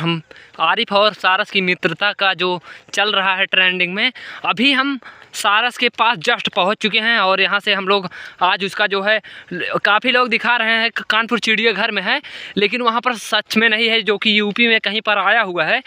हम आरिफ और सारस की मित्रता का जो चल रहा है ट्रेंडिंग में अभी हम सारस के पास जस्ट पहुंच चुके हैं और यहाँ से हम लोग आज उसका जो है काफ़ी लोग दिखा रहे हैं कानपुर चिड़ियाघर में है लेकिन वहाँ पर सच में नहीं है जो कि यूपी में कहीं पर आया हुआ है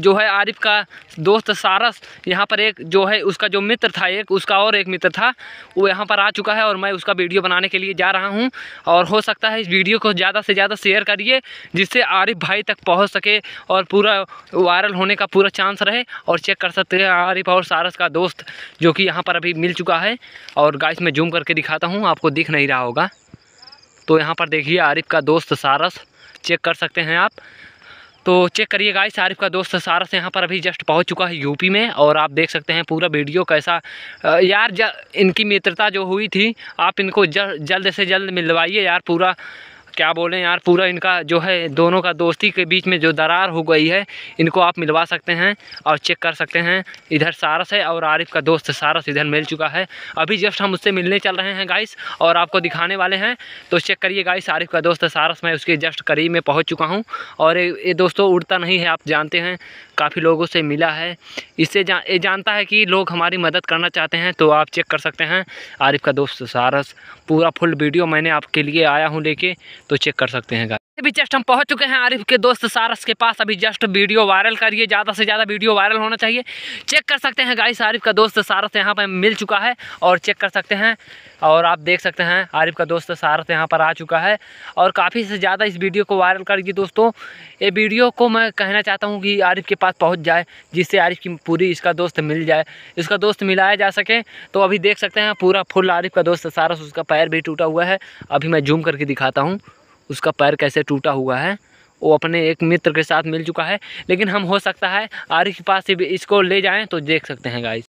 जो है आरिफ का दोस्त सारस यहाँ पर एक जो है उसका जो मित्र था एक उसका और एक मित्र था वो यहाँ पर आ चुका है और मैं उसका वीडियो बनाने के लिए जा रहा हूँ और हो सकता है इस वीडियो को ज़्यादा से ज़्यादा शेयर करिए जिससे आरिफ भाई तक पहुँच सके और पूरा वायरल होने का पूरा चांस रहे और चेक कर सकते हैं आरिफ और सारस का दोस्त जो कि यहाँ पर अभी मिल चुका है और गाइस मैं जूम करके दिखाता हूँ आपको दिख नहीं रहा होगा तो यहाँ पर देखिए आरिफ का दोस्त सारस चेक कर सकते हैं आप तो चेक करिए गाइस आरिफ का दोस्त सारस यहाँ पर अभी जस्ट पहुँच चुका है यूपी में और आप देख सकते हैं पूरा वीडियो कैसा यार इनकी मित्रता जो हुई थी आप इनको जल्द से जल्द मिलवाइए यार पूरा क्या बोलें यार पूरा इनका जो है दोनों का दोस्ती के बीच में जो दरार हो गई है इनको आप मिलवा सकते हैं और चेक कर सकते हैं इधर सारस है और आरिफ का दोस्त सारस इधर मिल चुका है अभी जस्ट हम उससे मिलने चल रहे हैं गाइस और आपको दिखाने वाले हैं तो चेक करिए गाइस आरिफ का दोस्त सारस मैं उसके जस्ट करीब में पहुँच चुका हूँ और ये दोस्तों उड़ता नहीं है आप जानते हैं काफ़ी लोगों से मिला है इससे जा, जानता है कि लोग हमारी मदद करना चाहते हैं तो आप चेक कर सकते हैं आरिफ का दोस्त सारस पूरा फुल वीडियो मैंने आपके लिए आया हूँ लेके तो चेक कर सकते हैं अभी जस्ट हम पहुंच चुके हैं आरिफ के दोस्त सारस के पास अभी जस्ट वीडियो वायरल करिए ज़्यादा से ज़्यादा वीडियो वायरल होना चाहिए चेक कर सकते हैं गाइस आरिफ का दोस्त सारस यहाँ पर मिल चुका है और चेक कर सकते हैं और आप देख सकते हैं आरिफ का दोस्त सारस यहाँ पर आ चुका है और काफ़ी से ज़्यादा इस वीडियो को वायरल करिए दोस्तों ये वीडियो को मैं कहना चाहता हूँ कि आरिफ के पास पास पहुंच जाए जिससे आरिफ की पूरी इसका दोस्त मिल जाए इसका दोस्त मिलाया जा सके तो अभी देख सकते हैं पूरा फुल आरिफ का दोस्त सारा उसका पैर भी टूटा हुआ है अभी मैं जूम करके दिखाता हूँ उसका पैर कैसे टूटा हुआ है वो अपने एक मित्र के साथ मिल चुका है लेकिन हम हो सकता है आरिफ के पास इसको ले जाएँ तो देख सकते हैं गाइस